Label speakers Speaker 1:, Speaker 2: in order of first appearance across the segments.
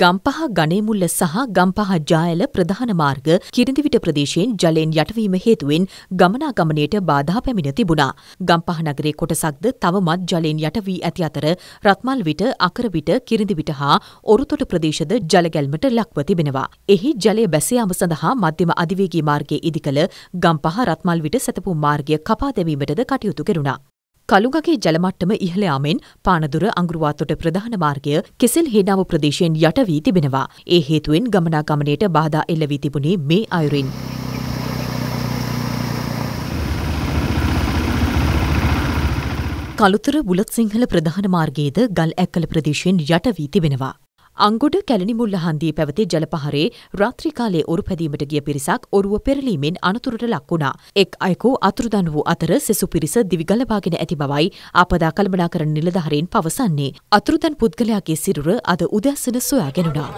Speaker 1: ගම්පහ ගනේමුල්ල සහ ගම්පහ ජායල ප්‍රධාන මාර්ග කිරිඳිවිට ප්‍රදේශයෙන් ජලයෙන් යටවීම හේතුවෙන් ගමනාගමනයට බාධා පැමිණ තිබුණා. ගම්පහ නගරේ කොටසක්ද තවමත් ජලයෙන් යටවී ඇති අතර රත්මල් විට අකරවිට කිරිඳිවිට හා ඔරුතොට ප්‍රදේශද ජලගැල්මට ලක්ව තිබෙනවා. එහි ජලය බැසයාම සඳහා මධ්‍යම අධිවේගී මාර්ගයේ ඉදිකළ ගම්පහ රත්මල් විට සැතපු මාර්ගය කපා දැමීමටද කටයුතු කෙරුණා. කළුගගේ ජලමට්ටම ඉහළ යාමෙන් පානදුර අඟුරුවාතොට ප්‍රධාන මාර්ගය කෙසෙල් හේනාව ප්‍රදේශයෙන් යට වී තිබෙනවා. ඒ හේතුවෙන් ගමනාගමනයට බාධා එල්ල වී තිබුණේ මේ අයුරින්. කළුතර බුලත් සිංහල ප්‍රධාන මාර්ගයේද ගල් ඇක්කල ප්‍රදේශයෙන් යට වී තිබෙනවා. අංගොඩ කැලණි මුල්ලහන්දී පැවති ජලපහරේ රාත්‍රී කාලයේ ඔරු පැදීමට ගිය පිරිසක් ඔරුව පෙරලීමෙන් අනතුරට ලක් වුණා. එක් අයෙකු අතුරුදන් වූ අතර සෙසු පිරිස දිවි ගලවාගෙන ඇති බවයි ආපදා කළමනාකරණ නිලධාරීන් පවසන්නේ. අතුරුදන් පුද්ගලයාගේ සිරුර අද උදැසන සොයා ගැනුණා.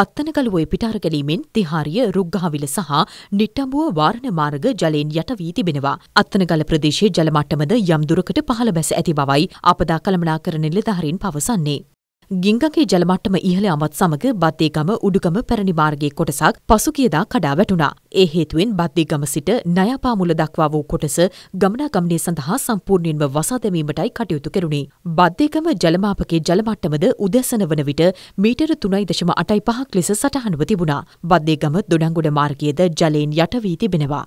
Speaker 1: අත්තනගලුව පිටාර ගැලීමෙන් තිහාරිය රුග්ගහවිල සහ නිට්ටඹුව වාරණ මාර්ග ජලයෙන් යට වී තිබෙනවා. අත්තනගල ප්‍රදේශයේ ජලමට්ටමද යම් දුරකට පහළ බැස ඇති බවයි අපදා කළමනාකරණ නිලධාරීන් පවසන්නේ. ගිංගගේ ජලමට්ටම ඉහළ අමත් සමග බද්දේගම උඩුගම පැරණි මාර්ගයේ කොටසක් පසුගියදා කඩා වැටුණා. ඒ හේතුවෙන් බද්දේගම සිට නයාපාමුල දක්වා වූ කොටස ගමනාගමනය සඳහා සම්පූර්ණයෙන්ම වසා දැමීමටයි කටයුතු කෙරුණි. බද්දේගම ජලමාපකයේ ජලමට්ටමද උදැසන වන විට මීටර 3.85ක් ලෙස සටහන්ව තිබුණා. බද්දේගම දොඩංගොඩ මාර්ගයේද ජලයෙන් යට වී තිබෙනවා.